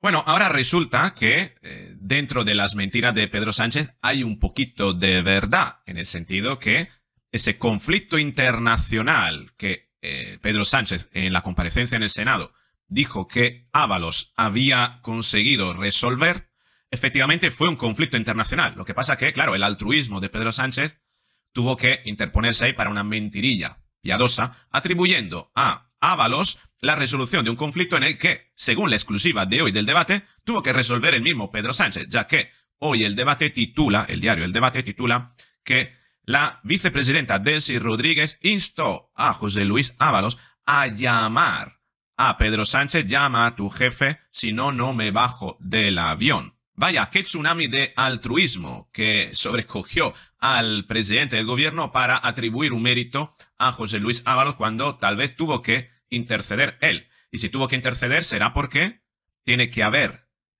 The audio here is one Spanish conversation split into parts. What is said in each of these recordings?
Bueno, ahora resulta que eh, dentro de las mentiras de Pedro Sánchez hay un poquito de verdad, en el sentido que ese conflicto internacional que eh, Pedro Sánchez en la comparecencia en el Senado dijo que Ábalos había conseguido resolver, efectivamente fue un conflicto internacional. Lo que pasa que, claro, el altruismo de Pedro Sánchez tuvo que interponerse ahí para una mentirilla piadosa, atribuyendo a Ábalos la resolución de un conflicto en el que, según la exclusiva de hoy del debate, tuvo que resolver el mismo Pedro Sánchez, ya que hoy el debate titula, el diario El Debate titula, que la vicepresidenta Delcy Rodríguez instó a José Luis Ábalos a llamar a Pedro Sánchez, llama a tu jefe, si no, no me bajo del avión. Vaya, qué tsunami de altruismo que sobrecogió al presidente del gobierno para atribuir un mérito a José Luis Ábalos cuando tal vez tuvo que interceder él. Y si tuvo que interceder, será porque tiene que haber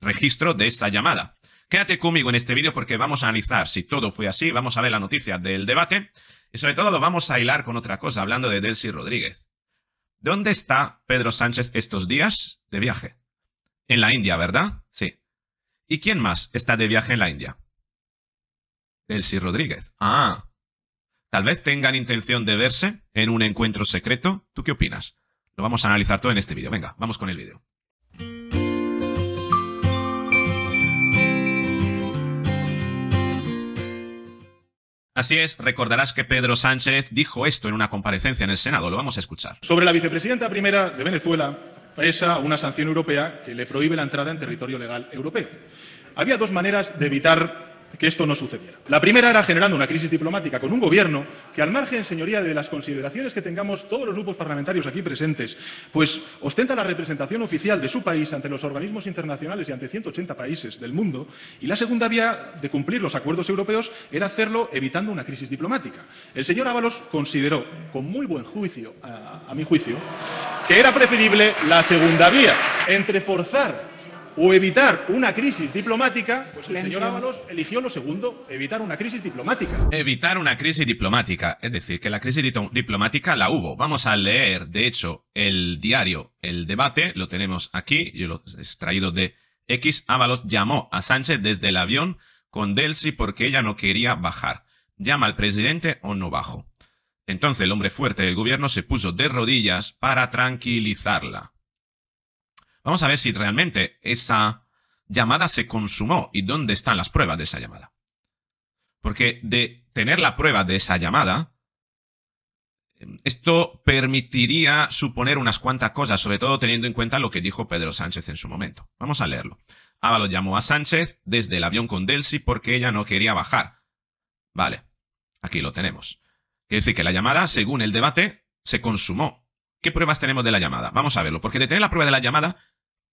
registro de esa llamada. Quédate conmigo en este vídeo porque vamos a analizar si todo fue así, vamos a ver la noticia del debate y sobre todo lo vamos a hilar con otra cosa, hablando de Delcy Rodríguez. ¿Dónde está Pedro Sánchez estos días de viaje? En la India, ¿verdad? Sí. ¿Y quién más está de viaje en la India? Delcy Rodríguez. Ah. Tal vez tengan intención de verse en un encuentro secreto. ¿Tú qué opinas? Lo vamos a analizar todo en este vídeo. Venga, vamos con el vídeo. Así es, recordarás que Pedro Sánchez dijo esto en una comparecencia en el Senado. Lo vamos a escuchar. Sobre la vicepresidenta primera de Venezuela, pesa una sanción europea que le prohíbe la entrada en territorio legal europeo. Había dos maneras de evitar que esto no sucediera. La primera era generando una crisis diplomática con un gobierno que, al margen, señoría, de las consideraciones que tengamos todos los grupos parlamentarios aquí presentes, pues ostenta la representación oficial de su país ante los organismos internacionales y ante 180 países del mundo. Y la segunda vía de cumplir los acuerdos europeos era hacerlo evitando una crisis diplomática. El señor Ábalos consideró, con muy buen juicio, a, mi juicio, que era preferible la segunda vía, entre forzar o evitar una crisis diplomática, pues el señor Ábalos eligió lo segundo, evitar una crisis diplomática. Evitar una crisis diplomática, es decir, que la crisis diplomática la hubo. Vamos a leer, de hecho, el diario El Debate, lo tenemos aquí, yo lo he extraído de X. Ábalos llamó a Sánchez desde el avión con Delcy porque ella no quería bajar. Llama al presidente o no bajo. Entonces el hombre fuerte del gobierno se puso de rodillas para tranquilizarla. Vamos a ver si realmente esa llamada se consumó y dónde están las pruebas de esa llamada. Porque de tener la prueba de esa llamada, esto permitiría suponer unas cuantas cosas, sobre todo teniendo en cuenta lo que dijo Pedro Sánchez en su momento. Vamos a leerlo. Ábalos llamó a Sánchez desde el avión con Delcy porque ella no quería bajar. Vale, aquí lo tenemos. Quiere decir que la llamada, según el debate, se consumó ¿Qué pruebas tenemos de la llamada? Vamos a verlo, porque de tener la prueba de la llamada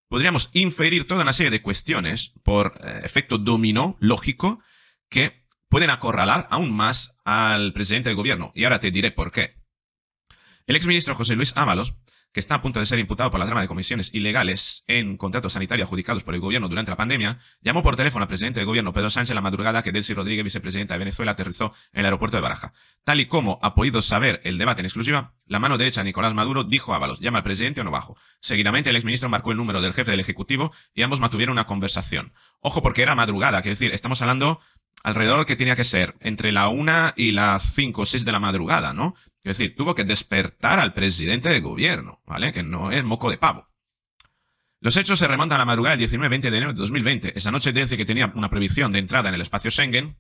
podríamos inferir toda una serie de cuestiones por eh, efecto dominó lógico que pueden acorralar aún más al presidente del gobierno. Y ahora te diré por qué. El exministro José Luis Ábalos que está a punto de ser imputado por la trama de comisiones ilegales en contratos sanitarios adjudicados por el gobierno durante la pandemia, llamó por teléfono al presidente del gobierno Pedro Sánchez la madrugada que Delcy Rodríguez, vicepresidenta de Venezuela, aterrizó en el aeropuerto de Baraja. Tal y como ha podido saber el debate en exclusiva, la mano derecha de Nicolás Maduro dijo a Ábalos, llama al presidente o no bajo. Seguidamente el exministro marcó el número del jefe del Ejecutivo y ambos mantuvieron una conversación. Ojo porque era madrugada, que decir, estamos hablando alrededor que tenía que ser entre la una y las cinco o seis de la madrugada, ¿no? Es decir, tuvo que despertar al presidente de gobierno, ¿vale? Que no es moco de pavo. Los hechos se remontan a la madrugada del 19-20 de enero de 2020. Esa noche dice que tenía una prohibición de entrada en el espacio Schengen.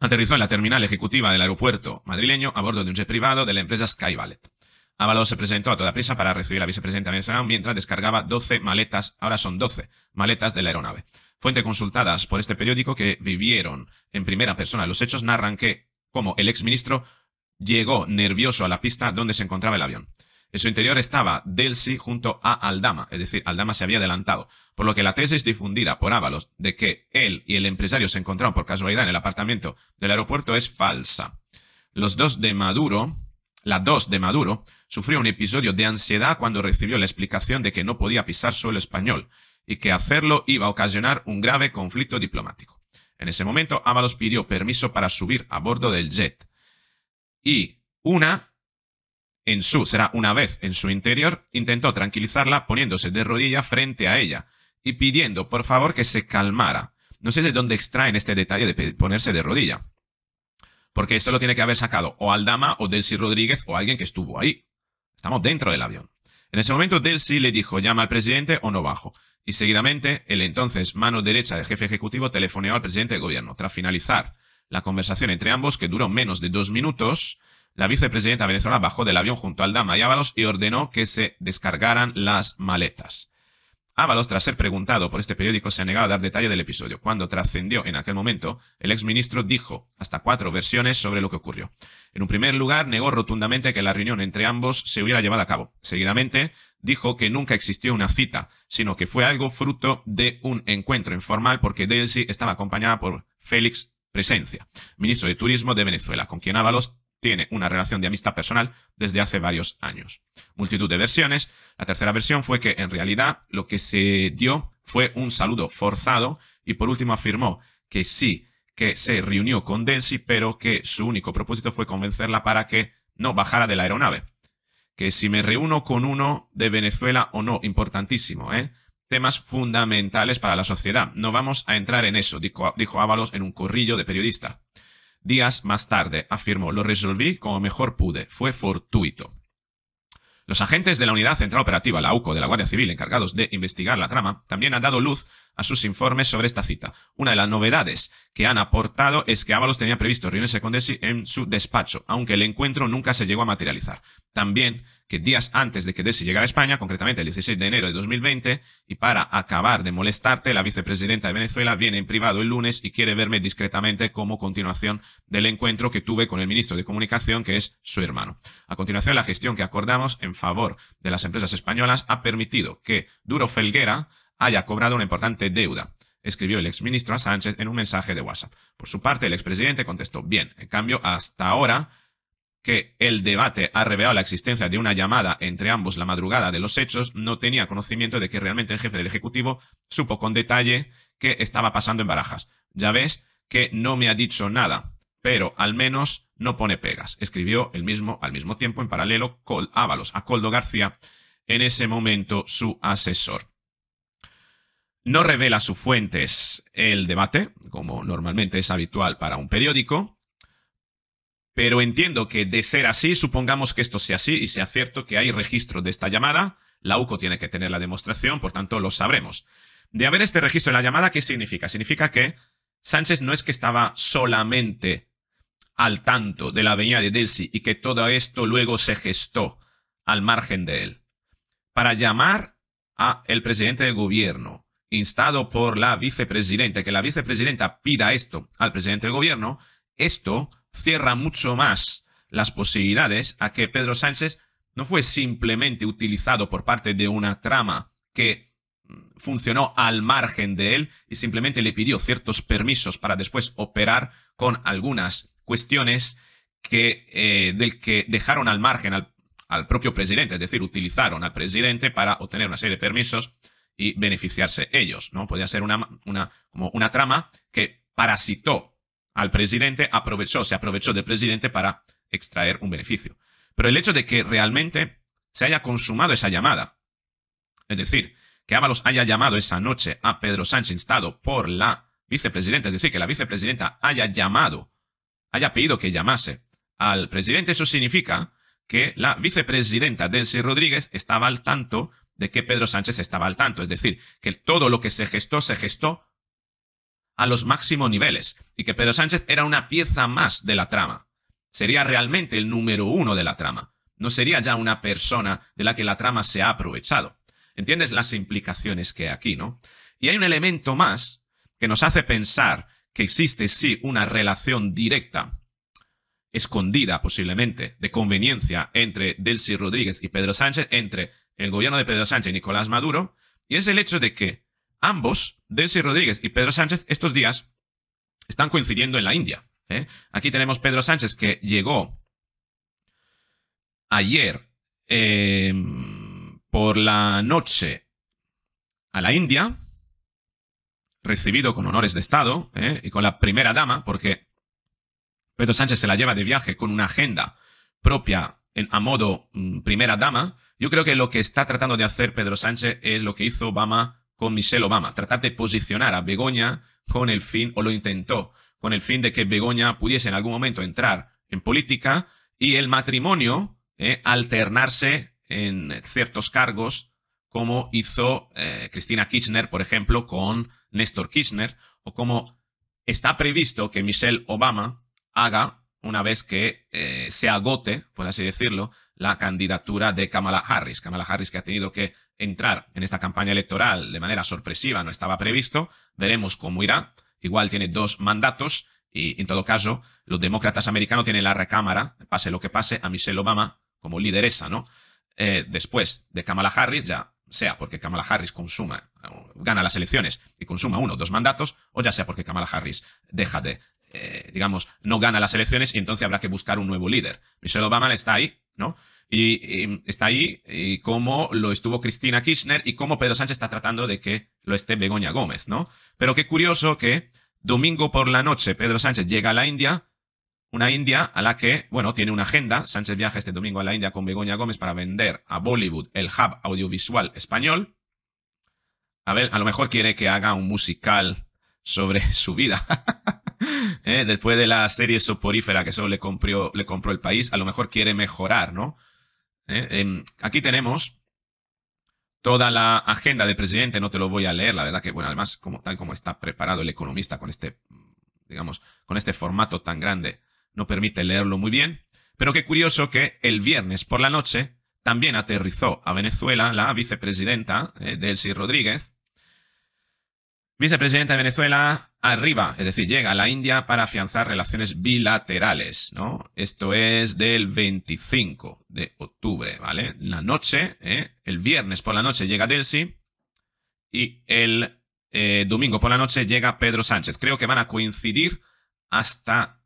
Aterrizó en la terminal ejecutiva del aeropuerto madrileño a bordo de un jet privado de la empresa Skyvalet. Ávalo se presentó a toda prisa para recibir a la vicepresidenta venezolana mientras descargaba 12 maletas, ahora son 12 maletas de la aeronave. Fuentes consultadas por este periódico que vivieron en primera persona los hechos narran que, como el exministro llegó nervioso a la pista donde se encontraba el avión. En su interior estaba Delcy junto a Aldama, es decir, Aldama se había adelantado, por lo que la tesis difundida por Ábalos de que él y el empresario se encontraron por casualidad en el apartamento del aeropuerto es falsa. Los dos de Maduro, la dos de Maduro, sufrió un episodio de ansiedad cuando recibió la explicación de que no podía pisar suelo español y que hacerlo iba a ocasionar un grave conflicto diplomático. En ese momento, Ábalos pidió permiso para subir a bordo del jet y una, en su, será una vez en su interior, intentó tranquilizarla poniéndose de rodilla frente a ella y pidiendo por favor que se calmara. No sé de dónde extraen este detalle de ponerse de rodilla. Porque esto lo tiene que haber sacado o Aldama o Delcy Rodríguez o alguien que estuvo ahí. Estamos dentro del avión. En ese momento Delcy le dijo llama al presidente o no bajo. Y seguidamente el entonces mano derecha del jefe ejecutivo telefoneó al presidente del gobierno. Tras finalizar la conversación entre ambos, que duró menos de dos minutos, la vicepresidenta venezolana bajó del avión junto al Dama y Ábalos y ordenó que se descargaran las maletas. Ábalos, tras ser preguntado por este periódico, se ha negado a dar detalle del episodio. Cuando trascendió en aquel momento, el exministro dijo hasta cuatro versiones sobre lo que ocurrió. En un primer lugar, negó rotundamente que la reunión entre ambos se hubiera llevado a cabo. Seguidamente, dijo que nunca existió una cita, sino que fue algo fruto de un encuentro informal porque Delcy estaba acompañada por Félix Presencia, ministro de Turismo de Venezuela, con quien Ábalos tiene una relación de amistad personal desde hace varios años. Multitud de versiones. La tercera versión fue que en realidad lo que se dio fue un saludo forzado y por último afirmó que sí, que se reunió con Densi, pero que su único propósito fue convencerla para que no bajara de la aeronave. Que si me reúno con uno de Venezuela o no, importantísimo, ¿eh? temas fundamentales para la sociedad. No vamos a entrar en eso, dijo, Ábalos en un corrillo de periodista. Días más tarde, afirmó, lo resolví como mejor pude, fue fortuito. Los agentes de la Unidad Central Operativa, la UCO, de la Guardia Civil, encargados de investigar la trama, también han dado luz a sus informes sobre esta cita. Una de las novedades que han aportado es que Ábalos tenía previsto reunirse con Desi en su despacho, aunque el encuentro nunca se llegó a materializar. También que días antes de que Desi llegara a España, concretamente el 16 de enero de 2020, y para acabar de molestarte, la vicepresidenta de Venezuela viene en privado el lunes y quiere verme discretamente como continuación del encuentro que tuve con el ministro de Comunicación, que es su hermano. A continuación, la gestión que acordamos en favor de las empresas españolas ha permitido que Duro Felguera haya cobrado una importante deuda, escribió el exministro a Sánchez en un mensaje de WhatsApp. Por su parte, el expresidente contestó bien. En cambio, hasta ahora que el debate ha revelado la existencia de una llamada entre ambos la madrugada de los hechos, no tenía conocimiento de que realmente el jefe del Ejecutivo supo con detalle qué estaba pasando en barajas. Ya ves que no me ha dicho nada, pero al menos no pone pegas, escribió el mismo al mismo tiempo en paralelo Col Ábalos a Coldo García, en ese momento su asesor. No revela sus fuentes el debate, como normalmente es habitual para un periódico, pero entiendo que de ser así, supongamos que esto sea así y sea cierto que hay registro de esta llamada, la UCO tiene que tener la demostración, por tanto lo sabremos. De haber este registro de la llamada, ¿qué significa? Significa que Sánchez no es que estaba solamente al tanto de la avenida de Delsi y que todo esto luego se gestó al margen de él. Para llamar a el presidente del gobierno instado por la vicepresidenta, que la vicepresidenta pida esto al presidente del gobierno, esto cierra mucho más las posibilidades a que Pedro Sánchez no fue simplemente utilizado por parte de una trama que funcionó al margen de él y simplemente le pidió ciertos permisos para después operar con algunas cuestiones que, eh, del que dejaron al margen al, al propio presidente, es decir, utilizaron al presidente para obtener una serie de permisos y beneficiarse ellos, ¿no? Podría ser una, una, como una trama que parasitó al presidente, aprovechó, se aprovechó del presidente para extraer un beneficio. Pero el hecho de que realmente se haya consumado esa llamada, es decir, que Ábalos haya llamado esa noche a Pedro Sánchez instado por la vicepresidenta, es decir, que la vicepresidenta haya llamado, haya pedido que llamase al presidente, eso significa que la vicepresidenta Delcy Rodríguez estaba al tanto de que Pedro Sánchez estaba al tanto, es decir, que todo lo que se gestó se gestó a los máximos niveles y que Pedro Sánchez era una pieza más de la trama. Sería realmente el número uno de la trama. No sería ya una persona de la que la trama se ha aprovechado. ¿Entiendes las implicaciones que hay aquí, no? Y hay un elemento más que nos hace pensar que existe sí una relación directa, escondida posiblemente, de conveniencia entre Delcy Rodríguez y Pedro Sánchez, entre el gobierno de Pedro Sánchez y Nicolás Maduro, y es el hecho de que ambos, Desi Rodríguez y Pedro Sánchez, estos días están coincidiendo en la India. ¿eh? Aquí tenemos Pedro Sánchez que llegó ayer em, por la noche a la India, recibido con honores de Estado ¿eh? y con la primera dama, porque Pedro Sánchez se la lleva de viaje con una agenda propia a modo mm, primera dama, yo creo que lo que está tratando de hacer Pedro Sánchez es lo que hizo Obama con Michelle Obama, tratar de posicionar a Begoña con el fin, o lo intentó, con el fin de que Begoña pudiese en algún momento entrar en política y el matrimonio eh, alternarse en ciertos cargos, como hizo eh, Cristina Kirchner, por ejemplo, con Néstor Kirchner, o como está previsto que Michelle Obama haga una vez que eh, se agote, por así decirlo, la candidatura de Kamala Harris. Kamala Harris que ha tenido que entrar en esta campaña electoral de manera sorpresiva, no estaba previsto. Veremos cómo irá. Igual tiene dos mandatos y, en todo caso, los demócratas americanos tienen la recámara, pase lo que pase, a Michelle Obama como lideresa, ¿no? Eh, después de Kamala Harris, ya sea porque Kamala Harris consuma, gana las elecciones y consuma uno o dos mandatos, o ya sea porque Kamala Harris deja de digamos, no gana las elecciones y entonces habrá que buscar un nuevo líder. Michelle Obama está ahí, ¿no? Y, está ahí y como lo estuvo Cristina Kirchner y como Pedro Sánchez está tratando de que lo esté Begoña Gómez, ¿no? Pero qué curioso que domingo por la noche Pedro Sánchez llega a la India, una India a la que, bueno, tiene una agenda. Sánchez viaja este domingo a la India con Begoña Gómez para vender a Bollywood el hub audiovisual español. A ver, a lo mejor quiere que haga un musical sobre su vida. ¿eh? después de la serie soporífera que solo le compró, el país, a lo mejor quiere mejorar, ¿no? ¿Eh? Em, aquí tenemos toda la agenda del presidente, no te lo voy a leer, la verdad que, bueno, además, como, tal como está preparado el economista con este, digamos, con este formato tan grande, no permite leerlo muy bien, pero qué curioso que el viernes por la noche también aterrizó a Venezuela la vicepresidenta ¿eh? Delcy Rodríguez, Vicepresidenta de Venezuela arriba, es decir, llega a la India para afianzar relaciones bilaterales, ¿no? Esto es del 25 de octubre, ¿vale? La noche, ¿eh? el viernes por la noche llega Delsi y el eh, domingo por la noche llega Pedro Sánchez. Creo que van a coincidir hasta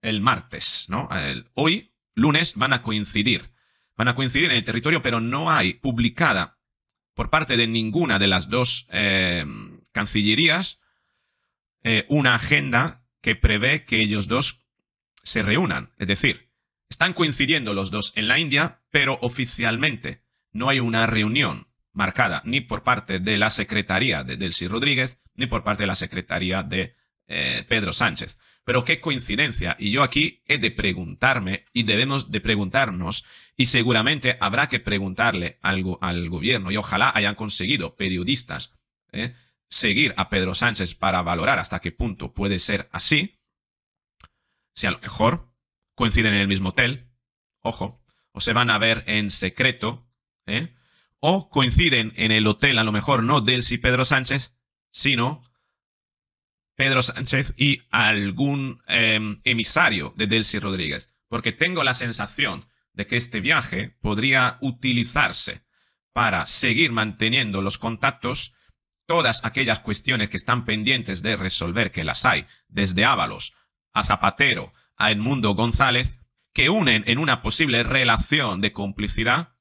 el martes, ¿no? hoy, lunes, van a coincidir. Van a coincidir en el territorio, pero no hay publicada por parte de ninguna de las dos... Eh, Cancillerías eh, una agenda que prevé que ellos dos se reúnan. Es decir, están coincidiendo los dos en la India, pero oficialmente no hay una reunión marcada ni por parte de la Secretaría de Delcy Rodríguez ni por parte de la Secretaría de eh, Pedro Sánchez. Pero qué coincidencia. Y yo aquí he de preguntarme y debemos de preguntarnos y seguramente habrá que preguntarle algo al gobierno y ojalá hayan conseguido periodistas eh, seguir a Pedro Sánchez para valorar hasta qué punto puede ser así, si a lo mejor coinciden en el mismo hotel, ojo, o se van a ver en secreto, ¿eh? o coinciden en el hotel, a lo mejor no Delcy Pedro Sánchez, sino Pedro Sánchez y algún em, emisario de Delcy Rodríguez, porque tengo la sensación de que este viaje podría utilizarse para seguir manteniendo los contactos todas aquellas cuestiones que están pendientes de resolver, que las hay, desde Ábalos a Zapatero a Edmundo González, que unen en una posible relación de complicidad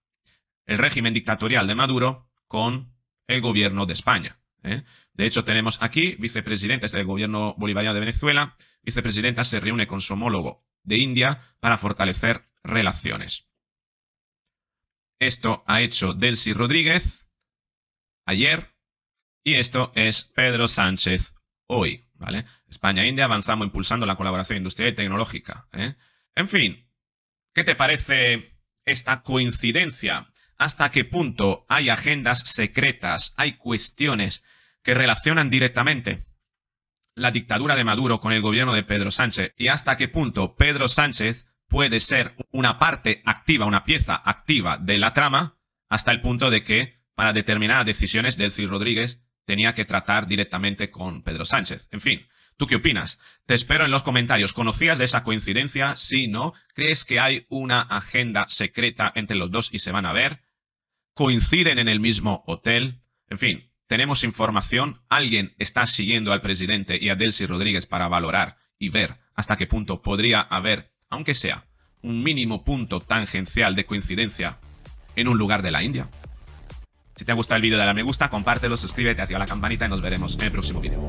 el régimen dictatorial de Maduro con el gobierno de España. ¿eh? De hecho, tenemos aquí vicepresidentes del gobierno bolivariano de Venezuela, vicepresidenta se reúne con su homólogo de India para fortalecer relaciones. Esto ha hecho Delcy Rodríguez ayer y esto es Pedro Sánchez hoy, ¿vale? España-India, avanzamos impulsando la colaboración industrial y tecnológica. ¿eh? En fin, ¿qué te parece esta coincidencia? ¿Hasta qué punto hay agendas secretas, hay cuestiones que relacionan directamente la dictadura de Maduro con el gobierno de Pedro Sánchez? ¿Y hasta qué punto Pedro Sánchez puede ser una parte activa, una pieza activa de la trama, hasta el punto de que para determinadas decisiones Delcy Rodríguez tenía que tratar directamente con Pedro Sánchez. En fin, ¿tú qué opinas? Te espero en los comentarios. ¿Conocías de esa coincidencia? Sí, no. ¿Crees que hay una agenda secreta entre los dos y se van a ver? ¿Coinciden en el mismo hotel? En fin, tenemos información. Alguien está siguiendo al presidente y a Delcy Rodríguez para valorar y ver hasta qué punto podría haber, aunque sea, un mínimo punto tangencial de coincidencia en un lugar de la India. Si te ha gustado el vídeo, dale a me gusta, compártelo, suscríbete, activa la campanita y nos veremos en el próximo vídeo.